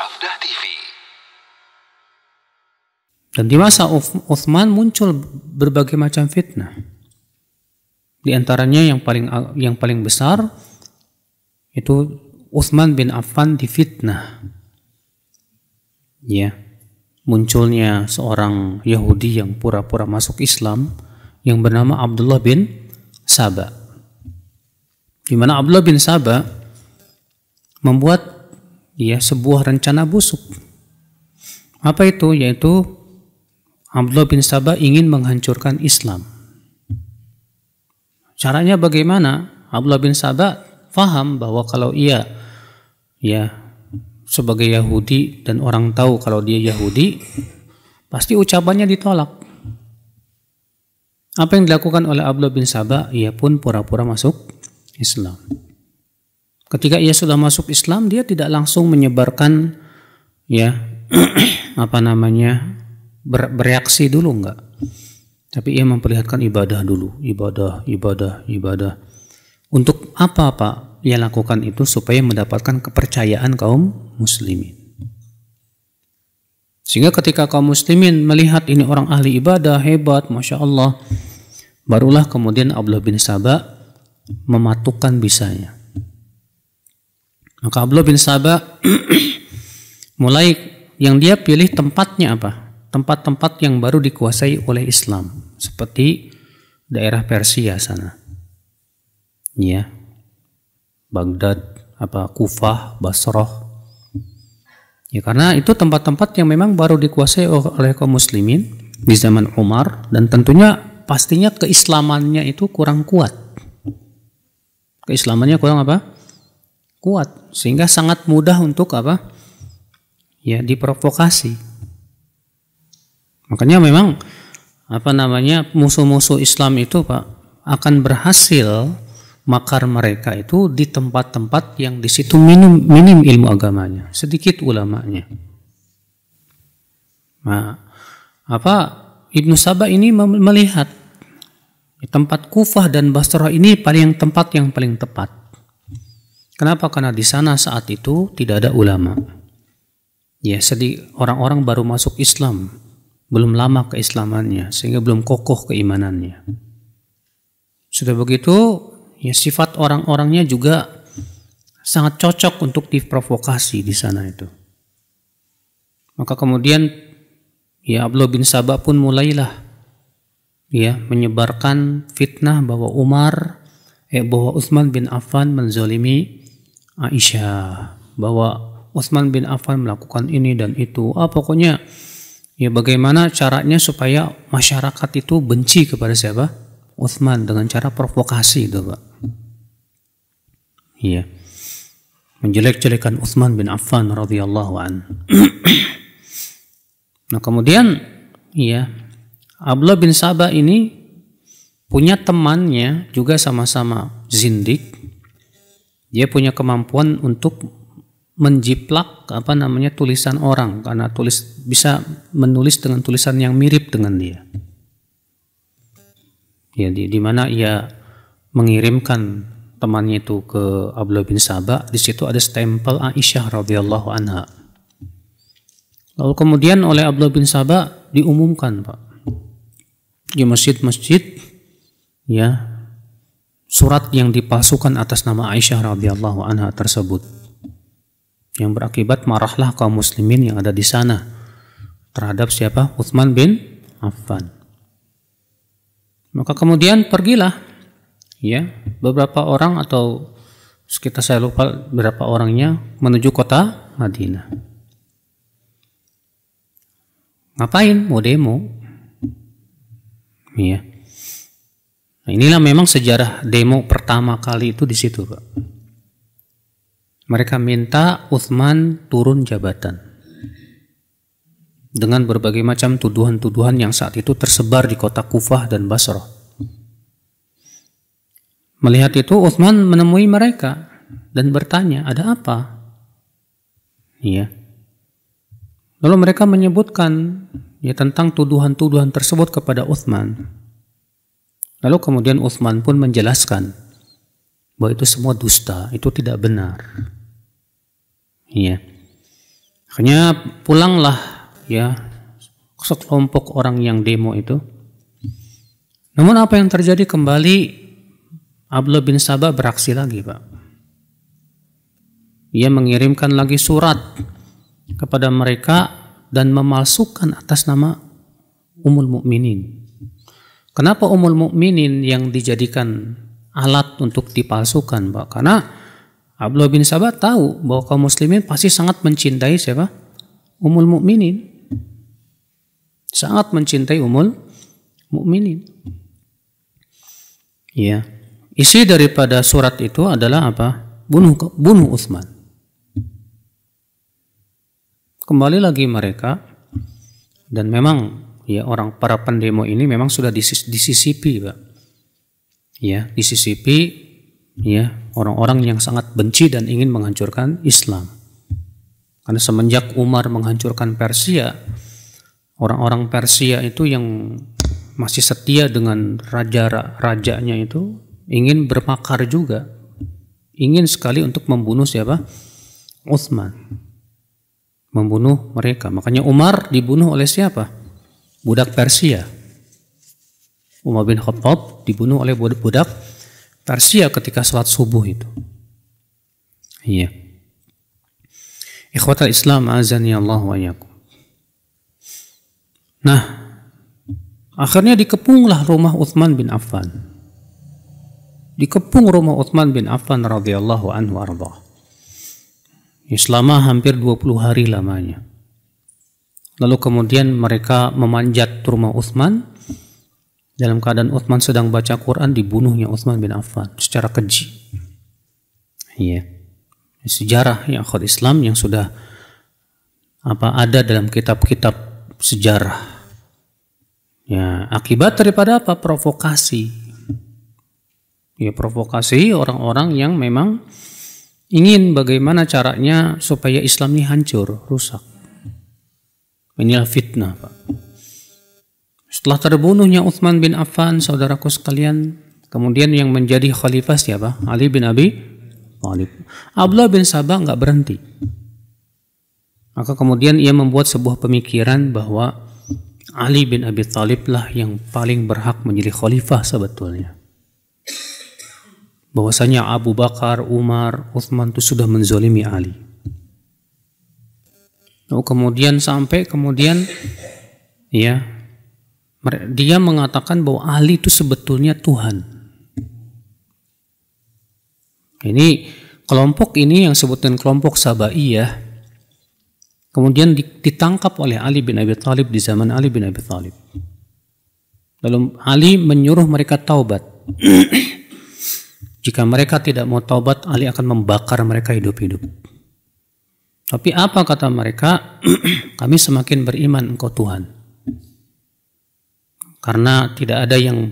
Sabda TV. Dan di masa Uthman muncul berbagai macam fitnah. Di antaranya yang paling yang paling besar itu Uthman bin Affan difitnah. Ya, munculnya seorang Yahudi yang pura-pura masuk Islam yang bernama Abdullah bin Sabah. Di mana Abdullah bin Sabah membuat ya sebuah rencana busuk. Apa itu? Yaitu Abdullah bin Sabah ingin menghancurkan Islam. Caranya bagaimana? Abdullah bin Sabah faham bahwa kalau ia ya sebagai Yahudi dan orang tahu kalau dia Yahudi pasti ucapannya ditolak. Apa yang dilakukan oleh Abdullah bin Sabah? Ia pun pura-pura masuk Islam ketika ia sudah masuk Islam dia tidak langsung menyebarkan ya apa namanya bereaksi dulu enggak tapi ia memperlihatkan ibadah dulu ibadah ibadah ibadah untuk apa Pak ia lakukan itu supaya mendapatkan kepercayaan kaum muslimin sehingga ketika kaum muslimin melihat ini orang ahli ibadah hebat Masya Allah barulah kemudian Abdullah bin Sabah mematukan bisanya maka Abdullah bin Sabah mulai yang dia pilih tempatnya apa? Tempat-tempat yang baru dikuasai oleh Islam seperti daerah Persia sana. Ya. Baghdad, apa Kufah, Basrah. Ya karena itu tempat-tempat yang memang baru dikuasai oleh kaum muslimin di zaman Umar dan tentunya pastinya keislamannya itu kurang kuat. Keislamannya kurang apa? kuat sehingga sangat mudah untuk apa? Ya, diprovokasi. Makanya memang apa namanya musuh-musuh Islam itu Pak akan berhasil makar mereka itu di tempat-tempat yang di situ minim, minim ilmu agamanya, sedikit ulamanya. Nah, apa Ibnu Sabah ini melihat tempat Kufah dan Basrah ini paling tempat yang paling tepat. Kenapa? Karena di sana saat itu tidak ada ulama. Ya, sedih orang-orang baru masuk Islam, belum lama keislamannya, sehingga belum kokoh keimanannya. Sudah begitu, ya sifat orang-orangnya juga sangat cocok untuk diprovokasi di sana itu. Maka kemudian ya Abdullah bin Sabah pun mulailah ya menyebarkan fitnah bahwa Umar eh bahwa Utsman bin Affan menzolimi. Aisyah bahwa Utsman bin Affan melakukan ini dan itu. Ah pokoknya ya bagaimana caranya supaya masyarakat itu benci kepada siapa? Utsman dengan cara provokasi itu, Pak. Iya. Menjelek-jelekan Utsman bin Affan radhiyallahu an. nah, kemudian iya, Abdullah bin Sabah ini punya temannya juga sama-sama zindik dia punya kemampuan untuk menjiplak apa namanya tulisan orang karena tulis bisa menulis dengan tulisan yang mirip dengan dia. Ya di, di mana ia mengirimkan temannya itu ke Abdullah bin Sabah, di situ ada stempel Aisyah radhiyallahu anha. Lalu kemudian oleh Abdullah bin Sabah diumumkan, Pak. Di masjid-masjid ya surat yang dipalsukan atas nama Aisyah radhiyallahu anha tersebut yang berakibat marahlah kaum muslimin yang ada di sana terhadap siapa? Uthman bin Affan. Maka kemudian pergilah ya, beberapa orang atau sekitar saya lupa berapa orangnya menuju kota Madinah. Ngapain? Mau demo. Iya. Nah, inilah memang sejarah demo pertama kali itu di situ, Pak. Mereka minta Uthman turun jabatan dengan berbagai macam tuduhan-tuduhan yang saat itu tersebar di kota Kufah dan Basrah. Melihat itu Uthman menemui mereka dan bertanya, "Ada apa?" Iya. Lalu mereka menyebutkan ya tentang tuduhan-tuduhan tersebut kepada Uthman. Lalu kemudian Uthman pun menjelaskan bahwa itu semua dusta, itu tidak benar. Iya. Akhirnya pulanglah ya sekelompok orang yang demo itu. Namun apa yang terjadi kembali Abdullah bin Sabah beraksi lagi, Pak. Ia mengirimkan lagi surat kepada mereka dan memalsukan atas nama Umul Mukminin Kenapa umul mukminin yang dijadikan alat untuk dipalsukan, Pak? Karena Abdullah bin Sabah tahu bahwa kaum muslimin pasti sangat mencintai siapa? Umul mukminin. Sangat mencintai umul mukminin. Ya. Isi daripada surat itu adalah apa? Bunuh bunuh Utsman. Kembali lagi mereka dan memang ya orang para pendemo ini memang sudah disis, disisipi, Pak. Ya, disisipi ya orang-orang yang sangat benci dan ingin menghancurkan Islam. Karena semenjak Umar menghancurkan Persia, orang-orang Persia itu yang masih setia dengan raja rajanya itu ingin bermakar juga. Ingin sekali untuk membunuh siapa? Utsman. Membunuh mereka. Makanya Umar dibunuh oleh siapa? budak Persia. Umar bin Khattab dibunuh oleh budak Persia ketika sholat subuh itu. Iya. Ikhwatal Islam azani Allah wa yakum. Nah, akhirnya dikepunglah rumah Uthman bin Affan. Dikepung rumah Uthman bin Affan radhiyallahu anhu arba. selama hampir 20 hari lamanya. Lalu kemudian mereka memanjat rumah Uthman. Dalam keadaan Uthman sedang baca Quran, dibunuhnya Uthman bin Affan secara keji. Iya. Yeah. Sejarah yang khot Islam yang sudah apa ada dalam kitab-kitab sejarah. Ya, akibat daripada apa? Provokasi. Ya, provokasi orang-orang yang memang ingin bagaimana caranya supaya Islam ini hancur, rusak. Inilah fitnah, Pak. Setelah terbunuhnya Uthman bin Affan, saudaraku sekalian, kemudian yang menjadi khalifah siapa? Ali bin Abi Thalib. Abdullah bin Sabah nggak berhenti. Maka kemudian ia membuat sebuah pemikiran bahwa Ali bin Abi Thalib lah yang paling berhak menjadi khalifah sebetulnya. Bahwasanya Abu Bakar, Umar, Uthman itu sudah menzolimi Ali. Oh, kemudian sampai kemudian ya dia mengatakan bahwa ahli itu sebetulnya Tuhan. Ini kelompok ini yang sebutkan kelompok Sabaiyah kemudian ditangkap oleh Ali bin Abi Thalib di zaman Ali bin Abi Thalib. Lalu Ali menyuruh mereka taubat. Jika mereka tidak mau taubat, Ali akan membakar mereka hidup-hidup. Tapi apa kata mereka? Kami semakin beriman engkau Tuhan. Karena tidak ada yang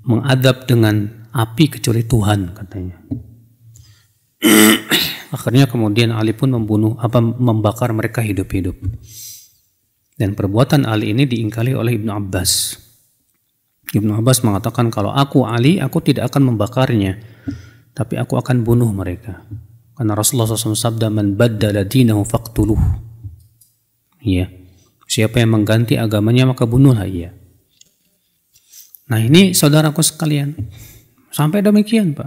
mengadab dengan api kecuali Tuhan katanya. Akhirnya kemudian Ali pun membunuh apa membakar mereka hidup-hidup. Dan perbuatan Ali ini diingkali oleh Ibnu Abbas. Ibnu Abbas mengatakan kalau aku Ali aku tidak akan membakarnya tapi aku akan bunuh mereka. Karena Rasulullah SAW sabda man baddala dinahu faqtuluh. Ya. Siapa yang mengganti agamanya maka bunuhlah Ya. Nah ini saudaraku sekalian, sampai demikian Pak.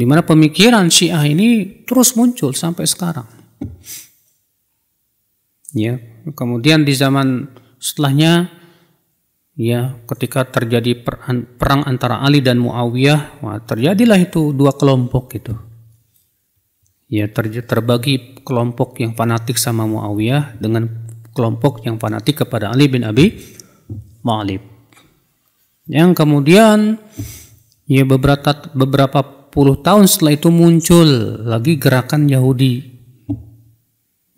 Dimana pemikiran Syiah ini terus muncul sampai sekarang. Ya, kemudian di zaman setelahnya ya ketika terjadi perang antara Ali dan Muawiyah, wah, terjadilah itu dua kelompok gitu ya ter terbagi kelompok yang fanatik sama Muawiyah dengan kelompok yang fanatik kepada Ali bin Abi Malib. Yang kemudian ya beberapa beberapa puluh tahun setelah itu muncul lagi gerakan Yahudi.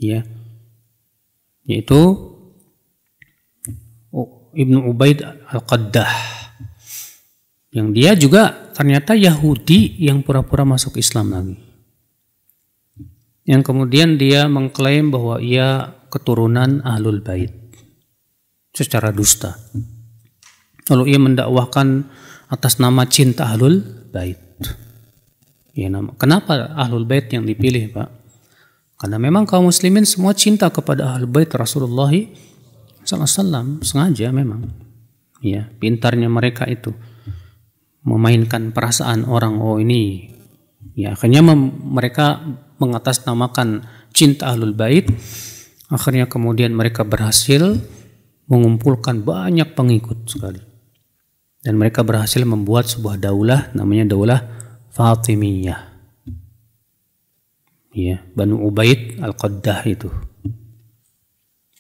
Ya. Yaitu Ibnu Ubaid Al-Qaddah. Yang dia juga ternyata Yahudi yang pura-pura masuk Islam lagi yang kemudian dia mengklaim bahwa ia keturunan Ahlul Bait secara dusta. Lalu ia mendakwahkan atas nama cinta Ahlul Bait. Ya, kenapa Ahlul Bait yang dipilih, Pak? Karena memang kaum muslimin semua cinta kepada Ahlul Bait Rasulullah SAW sengaja memang. Ya, pintarnya mereka itu memainkan perasaan orang oh ini. Ya, akhirnya mereka mengatasnamakan cinta Ahlul Bait. Akhirnya kemudian mereka berhasil mengumpulkan banyak pengikut sekali. Dan mereka berhasil membuat sebuah daulah namanya daulah Fatimiyah. Ya, Banu Ubaid Al-Qaddah itu.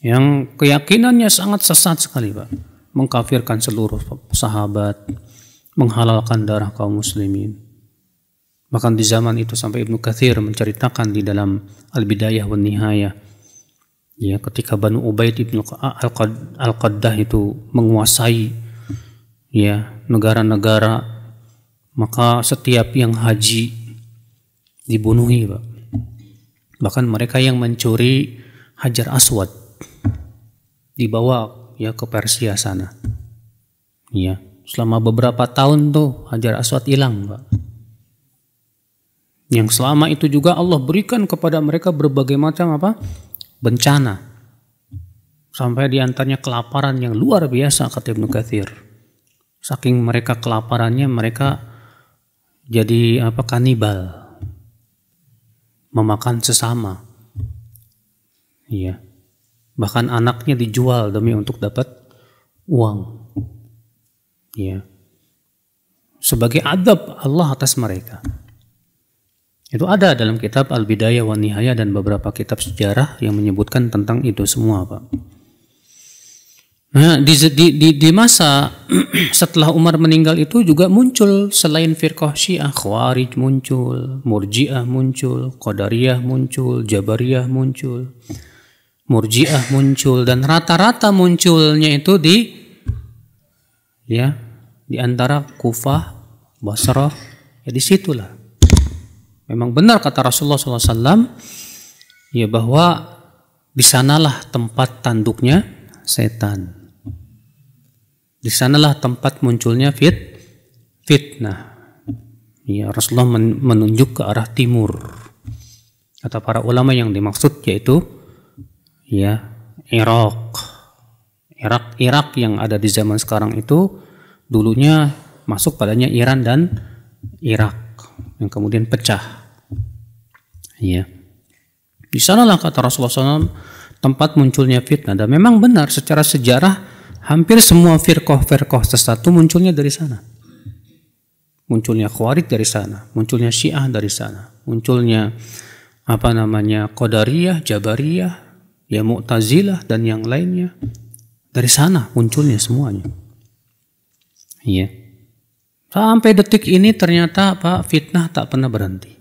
Yang keyakinannya sangat sesat sekali, Pak. Mengkafirkan seluruh sahabat, menghalalkan darah kaum muslimin Bahkan di zaman itu sampai Ibnu Kathir menceritakan di dalam Al-Bidayah wa Nihayah ya ketika Banu Ubaid Ibnu Al-Qaddah itu menguasai ya negara-negara maka setiap yang haji dibunuhi Pak. Bahkan mereka yang mencuri Hajar Aswad dibawa ya ke Persia sana. Ya, selama beberapa tahun tuh Hajar Aswad hilang, Pak. Yang selama itu juga Allah berikan kepada mereka berbagai macam apa? bencana. Sampai diantaranya kelaparan yang luar biasa kata Ibnu Katsir. Saking mereka kelaparannya mereka jadi apa kanibal. Memakan sesama. Iya. Bahkan anaknya dijual demi untuk dapat uang. Iya. Sebagai adab Allah atas mereka. Itu ada dalam kitab Al-Bidayah wa Nihayah dan beberapa kitab sejarah yang menyebutkan tentang itu semua, Pak. Nah, di, di, di masa setelah Umar meninggal itu juga muncul selain firqah Syiah, Khawarij muncul, Murji'ah muncul, Qadariyah muncul, Jabariyah muncul, Murji'ah muncul dan rata-rata munculnya itu di ya di antara Kufah, Basrah, ya di situlah Memang benar kata Rasulullah SAW, ya bahwa di sanalah tempat tanduknya setan. Di sanalah tempat munculnya fit fitnah. Ya, Rasulullah menunjuk ke arah timur. Kata para ulama yang dimaksud yaitu ya Irak. Irak Irak yang ada di zaman sekarang itu dulunya masuk padanya Iran dan Irak yang kemudian pecah Ya. Di sanalah kata Rasulullah SAW tempat munculnya fitnah. Dan memang benar secara sejarah hampir semua firqoh-firqoh sesatu munculnya dari sana. Munculnya khawarij dari sana, munculnya syiah dari sana, munculnya apa namanya qadariyah, jabariyah, ya mu'tazilah dan yang lainnya. Dari sana munculnya semuanya. Iya. Sampai detik ini ternyata apa fitnah tak pernah berhenti.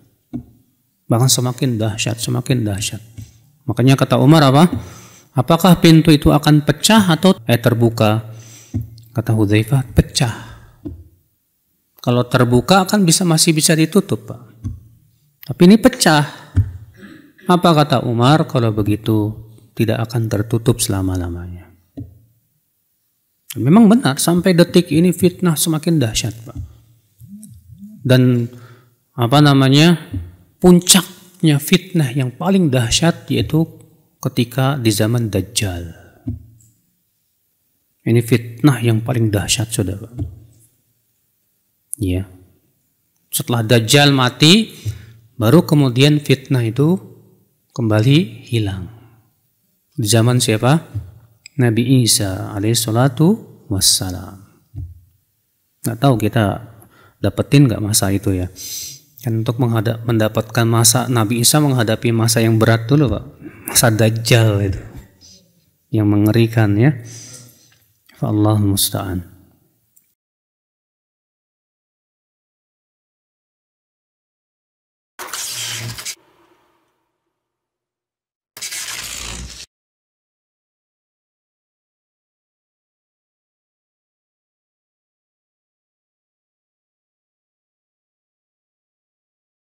Bahkan semakin dahsyat, semakin dahsyat. Makanya kata Umar apa? Apakah pintu itu akan pecah atau eh, terbuka? Kata Hudzaifah, pecah. Kalau terbuka kan bisa masih bisa ditutup, Pak. Tapi ini pecah. Apa kata Umar kalau begitu tidak akan tertutup selama-lamanya? Memang benar, sampai detik ini fitnah semakin dahsyat, Pak. Dan apa namanya? puncaknya fitnah yang paling dahsyat yaitu ketika di zaman Dajjal. Ini fitnah yang paling dahsyat, saudara. Ya. Setelah Dajjal mati, baru kemudian fitnah itu kembali hilang. Di zaman siapa? Nabi Isa alaihissalatu wassalam. Nggak tahu kita dapetin nggak masa itu ya. Dan untuk menghadap, mendapatkan masa Nabi Isa menghadapi masa yang berat dulu pak masa Dajjal itu yang mengerikan ya Allah musta'an